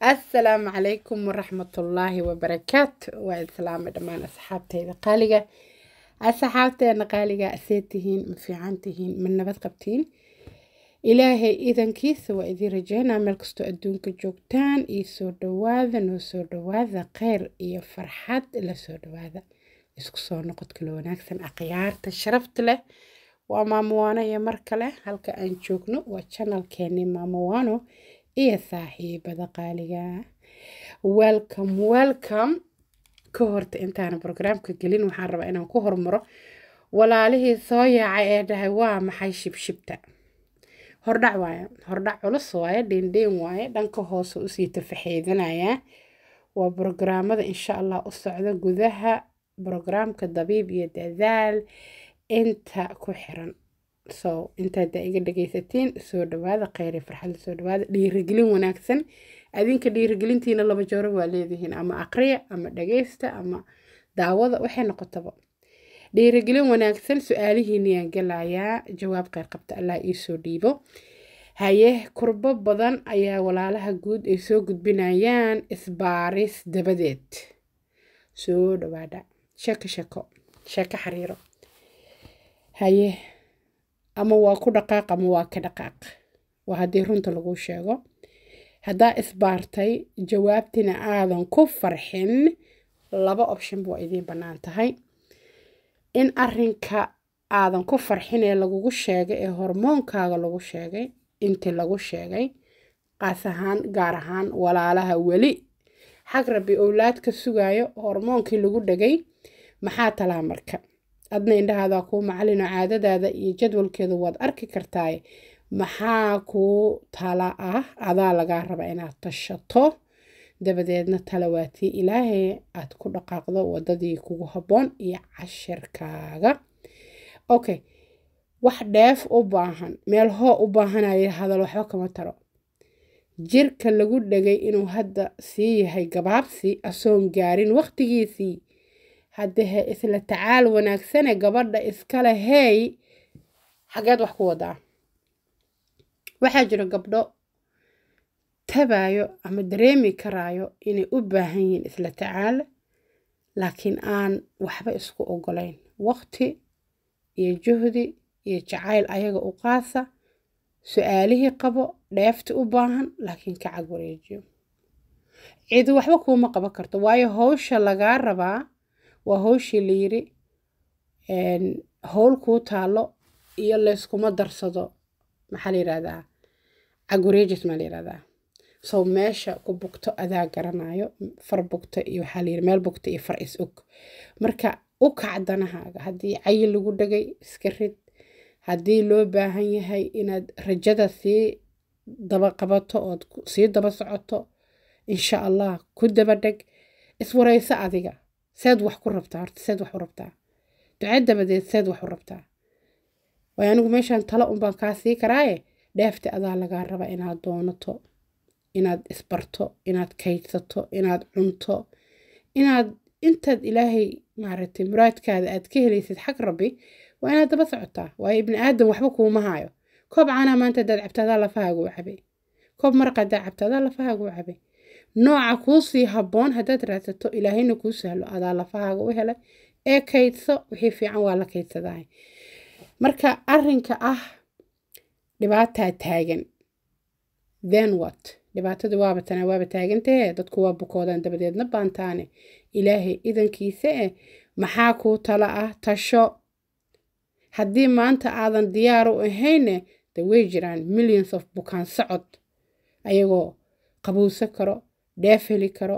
asalaamu calaykum waraxmatullaahi wabarakaatu waa islaama dhammaan asxaabteyda qaaliga asxaabteena qaaliga asee tihiin ma fiican tihiin ma nabad qabtiin ilaahay idankiisa waa idiin rajeynaa meel kastoo adduunka joogtaan iyo soo dhawaada noo soo dhawaada kheyr iyo farxad la soo dhawaada isku soo noqod kalo wanaagsan akhyaarta sharafta leh waa maamowano iyo mar kale halka aan joogno waa janalkeeni maamowano iyo saaxiibada qaaliga welcome welcome ka horta intaana brograamka gelin waxaan rabaa inaan ku hormaro walaalihii soo yaacay ee dhahay waa maxay shibshibta hordhac waaya hordhac culus waaye dheendheen waaye dhanka hoose usii tafaxeedanayaa waa brograamada insha allah u socda gudaha brograamka dabiib iyo dadaal inta ku xiran so intaada iga dhageysatiin soo dhawaada kheyre farxadla soo dhawaada dhiirigelin wanaagsan adinka dhiirigelintiina laba jooro waa leedihiin ama akriya ama dhageysta ama daawada waxay noqotaba dhiirigelin wanaagsan su-aalihiiniyaan galayaa jawaab kheyr qabta allah iisoo dhiibo haye kurbo badan ayaa walaalaha guud ay soo gudbinayaan isbaaris dabadeed soo dhawaada sheko sheko sheeko xariiro haye ama waa ku dhaqaaq ama waa ka dhaqaaq waa haddii runta lagu sheego haddaa isbaartay jawaabtina aadan ku farxin laba option waa idiin bannaan tahay in arinka aadan ku farxin ee lagugu sheegay ee hormoonkaaga lagu sheegay intii lagu sheegay qaas ahaan gaar ahaan walaalaha weli xag rabi owlaadka sugaayo hormoonkii lagu dhegay maxaa talaa marka adna indhahaada kuu macalino caadadaada iyo jadwalkeedu waad arki kartaay maxaa kuu tala ah adaa lagaa raba inaad tashato dabadeedna tala waatii ilaahay aad ku dhaqaaqdo wadadii kugu habboon iyo cashirkaaga okay wax dheef u baahan meel hoo u baahanaya hadal waxba kama taro jirka lagu dhegay inuu hadda sii yahay gabaabsi asoon gaarin waqtigiisii haddehe isla tacaal wanaagsane gabadha iskale hey xageed wax ku wadaa waxaa jiro gabdho tabaayo ama dareemi karaayo inay u baahan yihiin isla tacaal laakiin aan waxba isku ogolayn waqti iyo juhdi iyo jacayl ayaga u qaasa su-aalihii qabo dheefti u baahan laakiin ka cag wareejiyo cid waxba kuuma qaban karto waayo howsha lagaa rabaa waa howshii la yiri howl kuu taalo iyo layskuma darsado maxaa la yirahdaa maa la so meesha ku bugto adaa garanayo far bugto iyo waxaa la meel bugto iyo far is og marka u kac danahaaga haddii cayi lagu dhagay iska rid haddii loo baahan yahay inaad rajada sii daba qabato ood sii daba socoto insha allah ku daba dheg iswareyso adiga seed wax ku rabtaa horta saad wax u rabtaa duca dabadeed seed wax u rabtaa waay anigu meeshaan talo un kaa sii karaaye dheefta adaa lagaa raba inaad doonato inaad isbarto inaad kaydsato inaad cunto inaad intaad ilaahay maaragtay muraadkaada aad ka helaysid xag rabbi waa inaad daba socotaa waayo ibni aadam waxba kuuma haayo koob caanaa maanta hadaad cabta adaa lafahaagu cabay koob maraqa hadaa cabta adaa lafahaagu cabay nooca kuusii habboon haddaad raadsato ilaahayna kuu sahlo adaa lafahaaga u helay ee kaydso wixii fiican waa la kaydsadaa marka arinka ah dhibaataa taagan then wat dhibaatadu waaba tanaa waaba taagantahe dadku waa bukoodaan dabadeedna baantaane ilaahay idankiisa eh maxaa kuu talo ah tasho haddii maanta aadan diyaar u ahayne eh, de way jiraan millions of bukaan socod ayagoo qabuusan karo dhaaf heli karo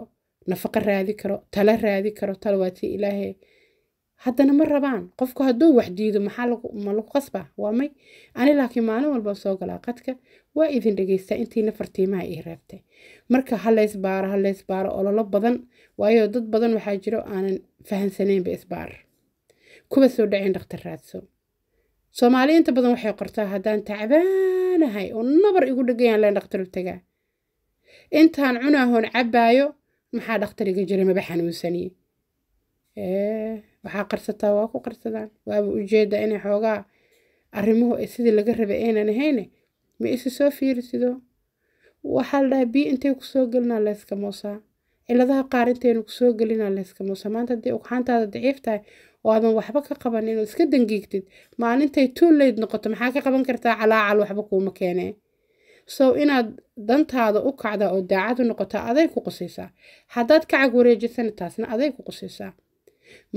nafaqo raadi karo talo raadi karo talo waa tii ilaahay haddana ma rabaan qofku hadduu wax diido maxaa ma lagu qasbaa waa may ani laakiin maalin walba soo galaa qadka waa idin dhegeystaa intiina fartiimaha ii reebtay marka halaysbaaro halaysbaaro ololo badan waayo dad badan waxaa jiro aanan fahansaneynba isbaar kuwa soo dhacayn dhakhtar raadso soomaali inta badan waxay qortaa haddaan tacbaanahay oo nabar igu dhegayaan leen dhakhtaru tagaa intaan cunaahoon cabbaayo maxaa dhaktariga jira maba xanuunsaniye waxaa qarsataa waa ku qarsadaan waaba ujeedda inay xoogaa arrimuhu sidii laga rabay aynan ahayne ma isi soo fiirsido waxaa la dhahaa biyo intay kusoo gelinaa layska moosaa ciladaha qaar intaynu kusoo gelinaa layska moosaa maanta haddii ugxaantaada daciif tahay oo waxba ka qaban inuu iska dangiigtid maalintay tuulayd noqoto maxaa ka qaban kartaa calaacal waxba kuuma keenee sow inaad dantaada u kacda oo daacadu noqota aday ku qusaysaa haddaad kacag wareejisana taasna aday ku qusaysaa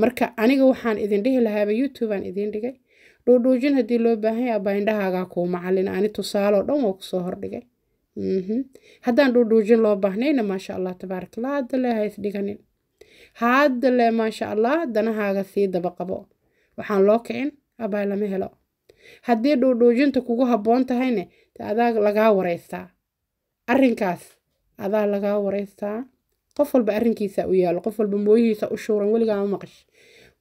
marka aniga waxaan idin dhihi lahaaba youtubeaan idiin dhigay dhuudhuujin haddii loo baahan yaha bayndhahaagaa kuu macalin ani tusaaloo dhan waa kusoo hordhigay mhm. haddaan dhuudhuujin loo baahnayna maasha allah tabaarakallah haddale ha isdhiganin haddale maasha allah danahaaga sii daba qabo waxaan loo kicin abaay lama helo haddii dhuudhuujinta kugu habboon tahayne adaa lagaa wareystaa arinkaas adaa lagaa wareystaa qof walba arrinkiisa u yaalo qof walba mooyihiisa u shuuran weligaa maqash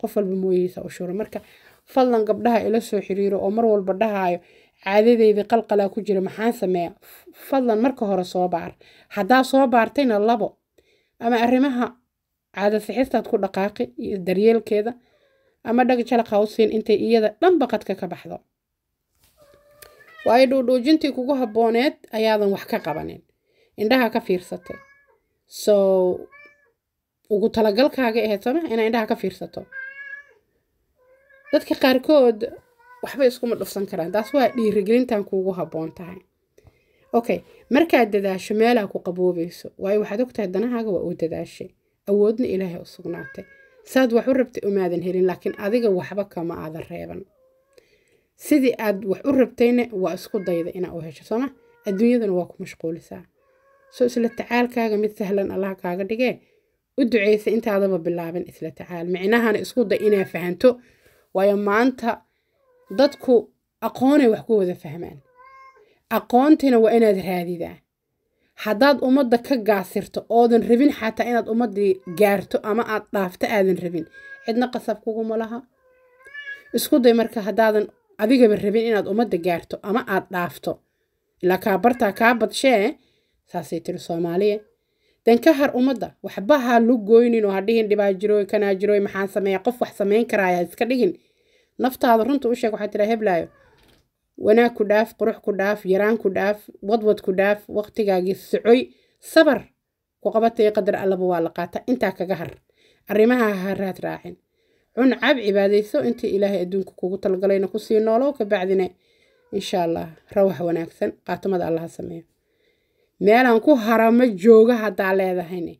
qof walba mooyihiisa u shuuran marka fadlan gabdhaha ila soo xiriiro oo mar walba dhahaayo caadadeydii qalqalaa ku jira maxaan sameeya fadlan marka hore soo baar haddaa soo baartayna labo ama arrimaha caada sixistaad ku dhaqaaqi iyo daryeelkeeda ama dhag jalaq u siin intay iyada dhanba qadka ka baxdo waayo dhuudhuujintii kugu habbooneed ayaadan wax ka qabanin indhaha ka fiirsata so ugu talagalkaaga ahayd inaa indhaha ka fiirsato dadka qaarkood waxbay iskuma dhufsan karaan taas waa dhiirigelintan kuugu habboon tahay okay markaad dadaasho meelaa ku qaboobayso waayo waxaad ogtahay danahaaga waa uu dadaashay awoodna ilaahay u sugnaatay saad wax u rabtay umaadan helin laakiin adiga waxba kama aada reeban sidii aad wax u rabtayna waa isku dayda inaa u hesho sooma adduunyadana waa ku mashquulisaa soo isla tacaalkaaga mid sahlan allah kaaga dhigee u duceysa intaadaba bilaabin isla tacaal micnahana isku day inaa fahanto waayo maanta dadku aqoonay wax ku wada fahmaan aqoontina waa inaad raadidaa haddaad ummadda ka gaasirto oodan rabin xataa inaad ummaddii gaarto ama aad dhaafto aadan rabin cidna qasab kuguma laha isku day marka haddaadan adigaba rabin inaad ummadda gaarto ama aad dhaafto ilaa kaa bartaa kaa badshee saasay tiri soomaaliya ka har ummadda waxba ha lu goyninoo ha dhihin dhibaajirooy jirooy maxaan sameeya qof wax samayn karaaya iska dhigin naftaada runta u sheeg waxaa tiraa heblaayo wanaag ku dhaaf qurux ku dhaaf yaraan ku dhaaf wadwad ku dhaaf waqtigaagii socoy sabar ku qabatay qadar allaba waa la qaata intaa kaga har arrimaha haraad raacin cun cab cibaadayso intii ilaahay adduunka kugu talagalayna kusii noolow ka bacdina insha allah rawax wanaagsan qaatamada allaha sameeyo meelaan ku harama jooga haddaa leedahayne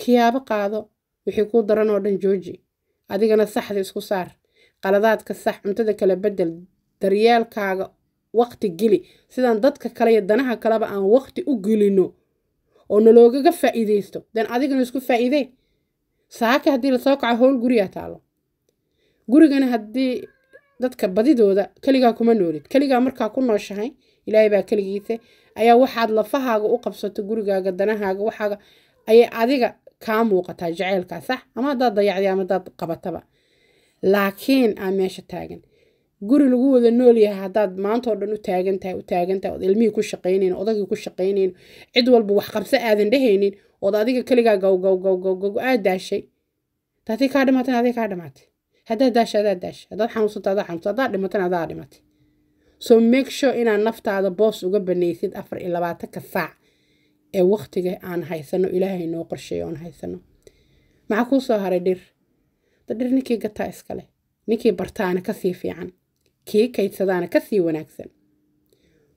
kiyaabo qaado wixii kuu daran oo dhan jooji adigana saxda isku saar qaladaadka sax cuntada kala bedel daryeelkaaga waqti geli sidaan dadka kale iyo danaha kaleba aan waqti u gelino oo naloogaga faa'iidaysto den adigana isku faa'iidey saaka haddii lasoo kaco howl guriyaa taalo gurigana haddii dadka badidooda keligaa kuma noolid keligaa markaa ku nooshahay ilaahay baa keligiisa ayaa waxaad lafahaaga u qabsato gurigaaga danahaaga waxaaga ayay adiga kaa muuqataa jaceylkaa sax ama haddaad dayacday ama hadaad qabataba laakiin aa meesha taagan guri lagu wada nool yahay haddaad maantaoo dhan u taagantahay u taagantahay ood ilmihii ku shaqaynayn odagii ku shaqaynayn cid walba wax qabso aadan dhehaynin ood adiga keligaa gowgowgowgowgow aad daashay taatii kaa dhamaatan aday kaa dhamaatay hadaad daasho hadaad daasho hadaad xanuunsato adaa xanuunsato hadaad dhimatana adaa dhimatay soo make sure inaad naftaada boos uga banaysid afar iyo labaatanka saac ee waqtiga aan haysano ilaahay noo qorsheeyo oon haysano maxaa kuu soo haray dhir da dhir ninkii gataa iskale ninkii bartaana kasii fiican kii kaydsadaana kasii wanaagsan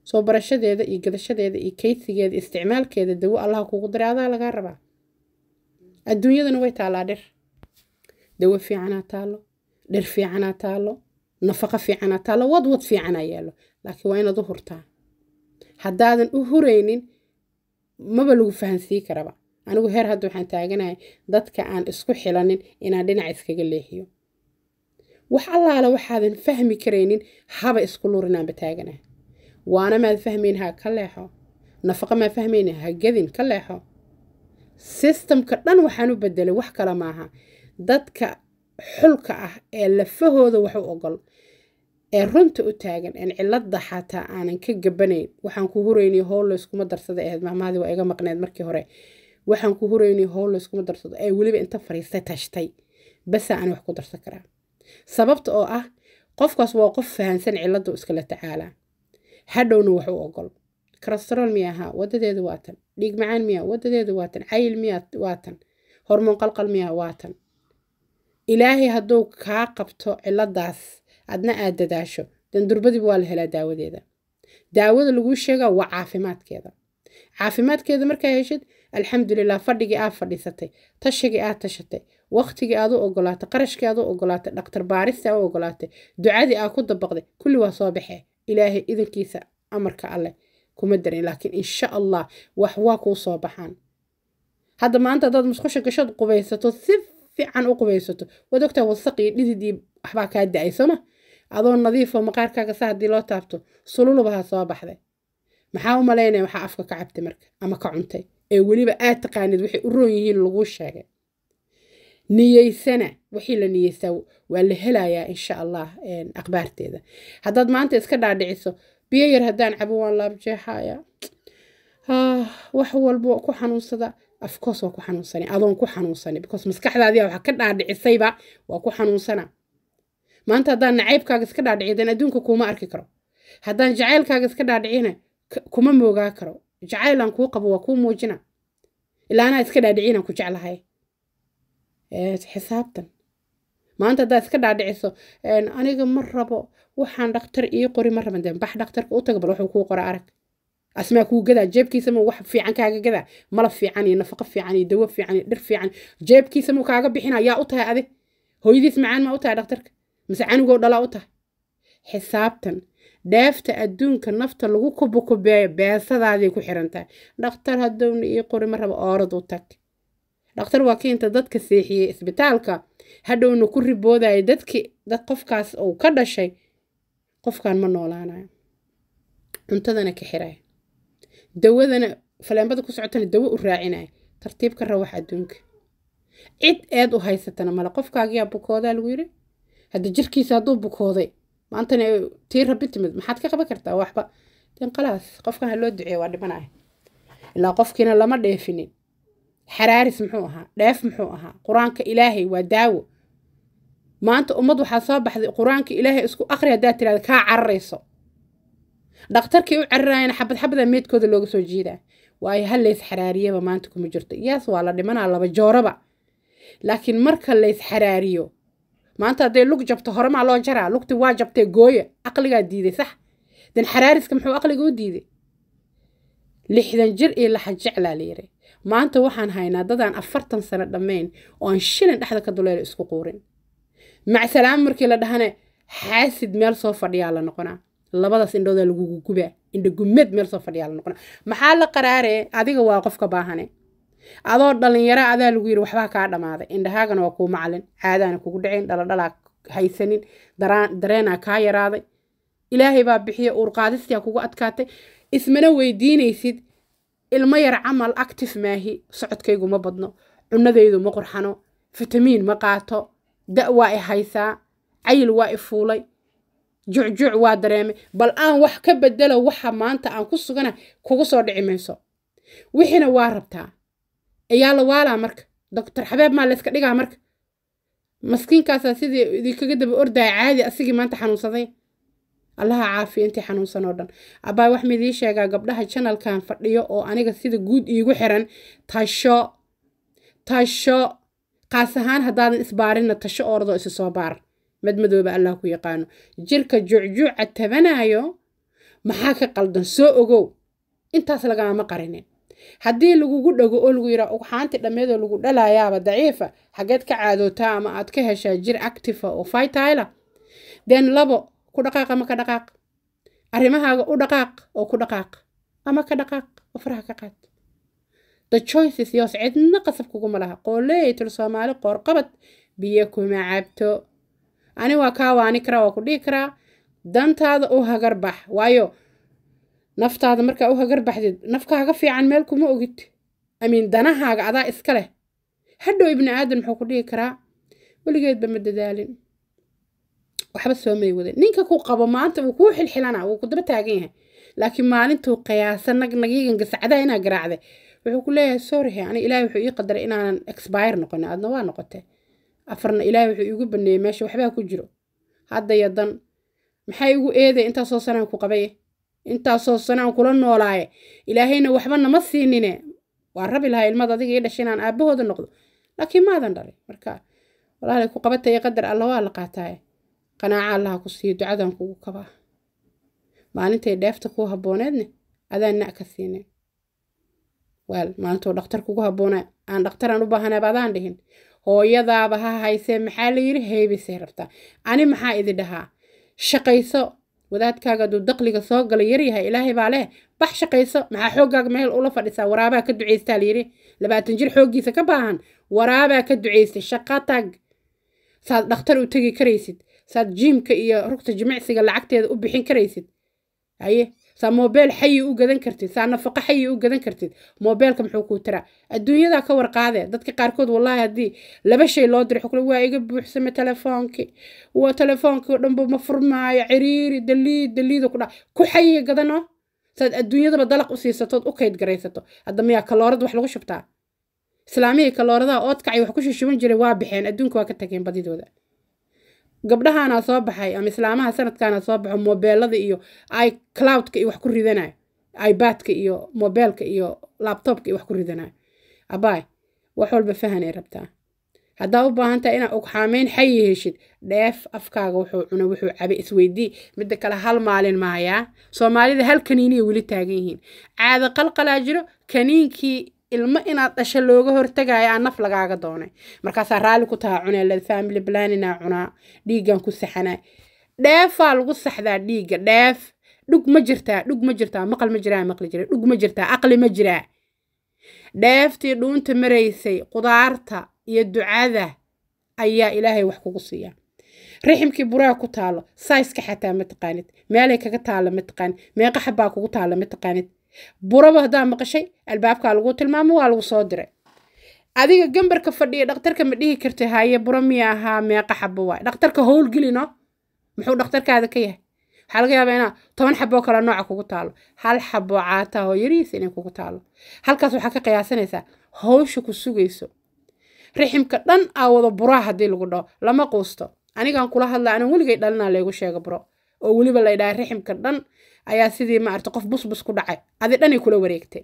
soo barashadeeda iyo gadashadeeda iyo kaydsigeeda isticmaalkeeda dawo allaha kugu diray adaa lagaa rabaa adduunyadana way taallaa dhir dawo fiicana taallo dher fiicanaa taalo nafaqo fiicanaa taalo wadwad fiicanaa yaallo laakiin waa inaad u hurtaa haddaadan u huraynin maba lagu fahansii karaba anigu heer hadda waxaan taaganahay dadka aan isku xilanin inaan dhinac iskaga leexiyo wax allaala waxaadan fahmi karaynin haba isku lurinaanba taaganahay waana maad fahmayn ha ka leexo nafaqo maa fahmayna ha gedin ka leexo sistamka dhan waxaan u bedelay wax kale maaha dadka xulka ah ee lafahooda wax u ogol ee runta u taagan en cilada xataa aanan ka gabanayn waxaan ku hurayna howlleyskuma darsada aheyd mahmaadi waa iga maqneed markii hore waxaan ku huraynay howlleyskuma darsado ee weliba inta fariistay tashtay basaa aan wax ku darsan karaa sababta oo ah qofkaas waa qof fahansan ciladu iskala tacaalaa hadhowna wax u ogol karastarol miya ahaa wadadeedu waa dhiig macaan miya wadadeedu waatan tan cayil miya waa tan hormoon qalqal miya waa ilaahay hadduu kaa qabto ciladaas adna aad dadaasho dandurbadiba waa la helaa daawadeeda daawada laguu sheegaa waa caafimaadkeeda caafimaadkeeda markaa heshid alxamdulilah fadhigii aad fadhiisatay tashigii aad tashatay waqtigii aad u ogolaatay qarashkii aad u ogolaatay dhaktar baarista aad u ogolaatay ducadii aad ku dabaqday kulli waa soo baxee ilaahay idankiisa amarka alleh kuma darin laakiin insha allah wax waa kuu soo baxaan hadda maanta haddaad musqusha gashood qubaysato si fiican u qubaysato waad ogtaa wasaq iyo waxbaa kaa da-ay sooma adoo nadiifo maqaarkaaga sa haddii loo taabto sululubaha soo baxday maxaa u malaynaya waxaa afka ka cabtay marka ama ka cuntay ee weliba aad taqaanid waxay u roon yihiin laguu sheegay niyeysana wixii la niyeystaa waa la helayaa insha allah aqbaarteeda haddaad maanta iska dhaadhiciso biyo yar haddaan cabo waan laabjeexaya ah, wax walbo ku xanuunsada afcourse waa ku xanuunsanay adoon ku xanuunsana because maskaxdaadiia waxa ka dhaadhicisayba waa ku xanuunsana maanta haddaan nacaybkaaga iska dhaadhiciy dan adduunka kuuma arki karo haddaan jacaylkaaga iska dhaadhicina kuma moogaa karo jacaylaan kuu qabo waa kuu muujina ilaa iska dhaadhiciyinaan ku jeclahay xisaabtan maanta haddaad iska dhaadhiciso aniga ma rabo waxaan dhakhtar ii qori ma raban de bax dhakhtarka u taga bal wuxuu kuu qora arag asmaa kuu gadaa jeebkiisama wax fiican kaaga gadaa malab fiican iyo nafaqo fiican iyo dawo fiican iyo dhir fiican jeebkiisamuu kaaga bixina yaa u tahay adi hooyadiis macaan maa u tahay dhakhtarka mise canigoo dhala u tahay xisaabtan dheefta adduunka nafta lagu kubukubeeyo beesadaadii ku xirantahay dhakhtar hadowna ii qori ma rabo oorad u tag dhakhtar waa kiinta dadka seexiyey isbitaalka hadhowna ku riboodaya dadki dad qofkaas uu ka dhashay qofkan ma noolaanayo cuntadana ka xiraya dawadana faleembada ku socotana dawo u raacinaya tartiibka rawax adduunka cid eed u haysatana male qofkaagiyaa bukoodaa lagu yidhi hadda jirkiisa hadduu bukooday maantana tii rabi timid maxaad ka qaban kartaa waxba den khalaas qofkan ha loo duceeya waa dhimanaya ilaa qofkiina lama dheefinin xaraaris muxuu ahaa dheef muxuu ahaa qur-aanka ilaahay waa daawo maanta ummad waxaa soo baxday qur-aanka ilaahay isku aqri haddaad tirahda kaa cararayso dhakhtarkii u cariraayana xabad xabada meedkooda looga soo jiidaa waayo ha lays xaraariyaba maanta kuma jirto yaas waa la dhimanaa laba jooraba laakiin marka lays xaraariyo maanta hadday lug jabto horemaa loo jaraa lugti waa jabtee gooya aqligaa diiday sax dan xaraariska muxuu aqliga u diiday lixdan jir iyo laxan jeclaa la yiri maanta waxaan haynaa dadaan afartan sano dhammayn oo shilin dhexda ka duleelo isku quurin macsalaam markii la dhahane xaasid meel soo fadhiyaa la noqonaa labadaas indhood lagugu guba indhagumeed meel soo fadhiyaa la noqona maxaa la qaraare adiga waa qofka baahane adoo dhalinyaro adaa lagu yiri waxbaa kaa dhammaaday indhahaagana waa kuu macalin caadaana kugu dhacayn dhaladhalaa haysanin dareenaa kaa yaraaday ilaahay baa bixiya uurqaadistia kugu adkaatay ismana weydiinaysid ilmo yar camal actif maahi socodkaygu ma badno cunnadaydu ma qurxano fitamiin ma qaato da' waa i haysaa cayil waa i fuulay jucjuc waa dareemay bal aan wax ka bedelo waxa maanta aan ku sugana kugu soo dhici mayso wixiina waa rabtaa ayaa la waalaa marka doctor xabeeb maa layska dhigaa marka maskiinkaasaa sidii idinkaga daba ordaya caadi asigii maanta xanuunsaday allaha caafiya intii xanuunsan oo dhan abbaa wax midii sheegaa gabdhaha janalkan fadhiyo oo aniga sida guud iigu xiran tasho tasho qaas ahaan haddaadan isbaarinna tasho oradoo isi soo baar madmadooba allah ku yaqaano jirka jucjuuca tabanaayo maxaa ka qaldan soo ogow intaas lagama qarinin haddii lagugu dhago oo lagu yiraa ugxaanti dhammeedoo lagu dhalayaaba daciifa xageed ka caadootaa ama aad ka heshaa jir actifa ah oo faytayla ah, den labo ku dhaqaaq ama ka dhaqaaq arrimahaaga u dhaqaaq oo ku dhaqaaq ama ka dhaqaaq oo faraha ka qaad the choices yoos cidna qasab kuguma laha qooleey tir soomaali qoorqabad biyo kuma cabto ani waa kaa waani karaa waa ku dhihi karaa dantaada u hagarbax waayo naftaada markaa u hagarbaxdeed nafkaaga fiican meel kuma ogid amiin danahaaga adaa iska leh hadhow ibni aadan muxuu ku dhihi karaa weligeedba ma dadaalin waxba soo may wadan ninka ku qabo maanta wuu kuu xilxilana wuu ku daba taagan yahay laakiin maalintuu qiyaasa nagnagiiganka sacdaha inaa garaacday wuxuu ku leeyahay sorry ani ilaahay wuxuu ii qadaray inaanan expire noqonin adna waa noqotay afarna ilaahay wuxuu iigu baneeyey meesha waxbaa ku jiro haddaya dan maxaa igu eeday intaasoo sanaan ku qabaye intaasoo sanaan kula noolaaye ilaahayna waxba nama siinine waa rabi lahaa ilmada adiga ii dhashay inaan aabahooda noqdo laakiin maadan dhalay marka walaalay ku qabataya qadar alla waa la qaataaye qanaaca allaha ku siiyo ducadan kugu kabaa maalintay dheefta kuu habbooneedne adaan na' ka siinin waal maalintoo dhakhtar kugu habboonaa aan dhakhtaraan u baahanaaba adaan dhihin hooyadaaba ha haysee maxaa la yiri heebisay rabta ani maxaa idi dhahaa shaqayso wadaadkaaga aduu daqliga soo gala yaryahay ilaahay baa leh bax shaqayso maxaa xoogaaga meel ula fadhisaa waraabaa ka ducaystaa layidhi labaatan jir xooggiisa ka baahan waraabaa ka ducaystay shaqa tag saad dhakhtar u tegi karaysid saad jiimka iyo rugta jimicsiga lacagteeda u bixin karaysid aye saa mobeel xayi u gadan kartid saa nafaqo xayi u gadan kartid mobeelka muxuu kuu taraa adduunyadaa ka warqaadee dadka qaarkood wallaahi haddii laba shay loo diro xukle waa iga buuxsame telefoonki waa telefoonki o dhanba ma furmaayo ciriiri daliid daliido ku dha ku xayiga gadano saad adduunyadaba dalaq u siisatood u kayd garaysato hadda miyaa kaloorad wax lagu shubtaa islaamihii kalooradaha oodkacay wax ku shushuban jiray waa baxeen adduunka waa ka tageen badidooda gabdhahaana soo baxay ama islaamaha sanadkaana soo baxo mobeelada iyo icloudka iyo wax ku ridanayo ibadka iyo mobeelka iyo labtobka iyo wax ku ridanayo abaay wax walba fahanay rabtaa haddaa u baahantaha inaa ogxaameyn xayi heshid dheef afkaaga wuxuu cuna wuxuu cabe isweydii midda kale hal maalin maayaa soomaalida hal kaniiniya weli taagan yihiin caada qalqalaa jiro kaniinkii ilmo inaad dhasha looga hortagaayo aa naf lagaaga doonay markaasaa raali ku tahaa cunee family planinaa cunaa dhiiggan ku saxanaa dheefaa lagu saxdaa dhiigga dheef dhug ma jirtaa dhug ma jirtaa maqal ma jiraa maqli jira dhug ma jirtaa aqli ma jiraa dheeftii dhuunta maraysay qudaarta iyo ducada ayaa ilaahay wax kugu siiya riximkii buraa ku taalo sayska xataa mataqaanid meelay kaga taalla mataqaanid meeqa xabbaa kugu taalla mataqaanid buraba haddaa maqashay albaabkaa lagu tilmaamo waa lagu soo diray adiga gambarka fadhiya dhaktarka ma dhihi karta haye buro miya ahaa meeqa xabo waay dhaktarka howlgelino muxuu dhaktarkaada ka yahay waxaa laga yaabaa inaa toban xaboo kale nooca kugu taalo hal xaboo caataah yariis inay kugu taalo halkaas waxaa ka qiyaasanaysaa howsha ku sugayso riximka dhan aa wada buraa haddii lagu dhaho lama quusto anigaan kula hadla anan weligay dhalinaa laygu sheega buro oo weliba laydhaha riximka dhan ayaa sidii maarta qof busbus ku dhacay adi dhanay kula wareegtay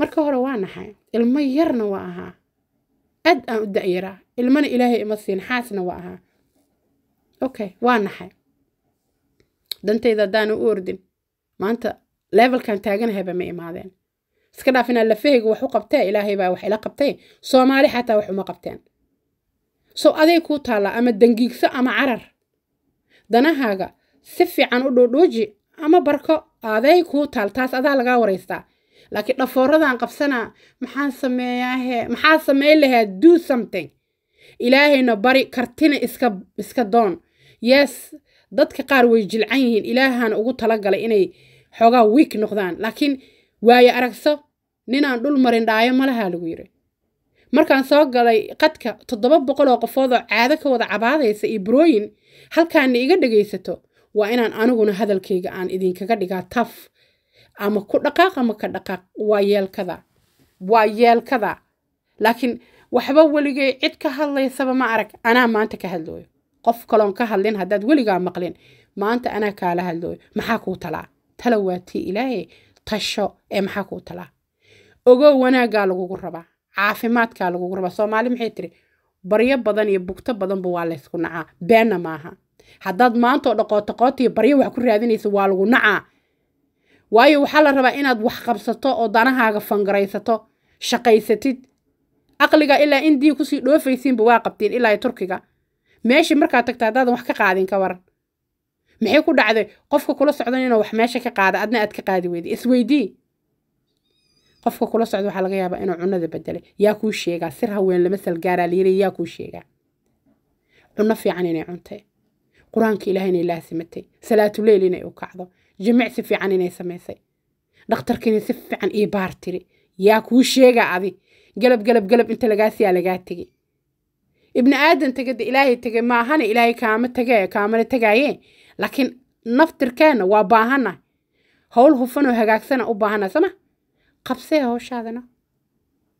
marka hore waa naxay ilmo yarna waa ahaa aad aan u dayaraa ilmana ilaahay ima siin xaasna waa ahaa okay waa naxay dantayda haddaana u ordin maanta levelkan taaganahayba ma imaadeen iska dhaaf inaa lafahayga wax u qabtee ilaahay baa wax ila qabtay soomaali xataa wax uma qabteen soo aday kuu taallaa ama dangiigso ama carar danahaaga si fiican u dhoodhooji ama barko aday kuu taal taas adaa lagaa waraystaa laakiin dhafooradaan qabsanaa maxaan sameeyaahe maxaa samayn lahaa do something ilaahayna bari kartina iska iska doon yes dadka qaar way jilcan yihiin ilaahaana ugu talagalay inay xoogaa wiik noqdaan laakiin waayo aragso ninaan dhul marin dhaayo malahaa lagu yiri markaan soo galay qadka toddoba boqol oo qofood oo caado ka wada cabaadaysa iyo burooyin halkaana iga dhegaysato waa inaan aniguna hadalkayga aan idinkaga dhigaa taf ama ku dhaqaaq ama ka dhaqaaq waa yeelkada waa yeelkada laakiin waxba weligay cid ka hadlaysaba ma arag anaa maanta ka hadlooyo qof kaloon ka hadlin haddaad weligaa maqlin maanta anaa kaala hadlooyo maxaa kuu talaa tala waa tii ilaahe tasho ee maxaa kuu talaa ogow wanaaggaa lagugu rabaa caafimaadkaa lagugu rabaa soomaali maxay tiri baryo badan iyo bugto badanba waa laysku nacaa beenna maaha haddaad maantao dhaqootaqootiyo baryo wax ku raadinaysa waa lagu nacaa waayo waxaa la rabaa inaad wax qabsato oo danahaaga fangaraysato shaqaysatid aqliga ilaa indii kusii dhoofaysiinba waa qabtiin ilaa turkiga meesha markaad tagta haddaadan wax ka qaadin ka waran maxay ku dhacday qofka kula socdan inuu wax meesha ka qaada adna aad ka qaadi weyda isweydii qofka kula socda waxaa laga yaabaa inuu cunada bedelay yaa kuu sheegaa sir haween lama salgaaraa layiri yaa kuu sheegaa cunno fiican inay cuntay qur-aanka ilaah inay laasimatay salaatuleyl inay u kacdo jimicsi fiican inay samaysay dhakhtarkiina si fiican ii baar tiri yaa kuu sheega adi galab galab galab inta lagaasiyaa lagaa tegey ibni aadan tegada ilaahay tegay maahana ilaahay kaama tage kaamana tegaaye laakiin naftirkeenna waa baahana howl hufanoo hagaagsana u baahana sama qabsee hawshaadana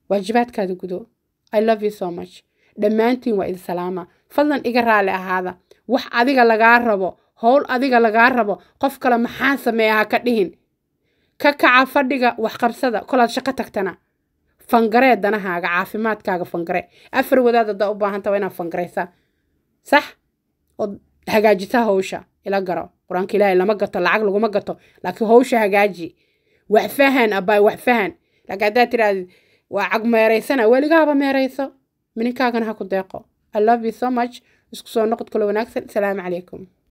waajibaadkaada gudo i love you so much dhammaantiin waa idin fadlan iga raali ahaada wax adiga lagaa rabo howl adiga lagaa rabo qof kale maxaa sameeya ha ka dhihin ka kaca fadhiga waxqabsada kolaad shaqo tagtana fangare danahaaga caafimaadkaaga fangare afar wadaad adaa u baahantaa inaa fangaraysa sax ood hagaajisa howsha ila garo qur-aanka ilaahay lama gato lacag laguma gato laakiin howsha hagaaji wax fahan abaay wax fahan laakiin haddaa tiraadid waa cag meeraysana weligaaba meerayso mininkaagana ha ku deeqo i love you so much اسكو سو نقطكم لو ناكسن سلام عليكم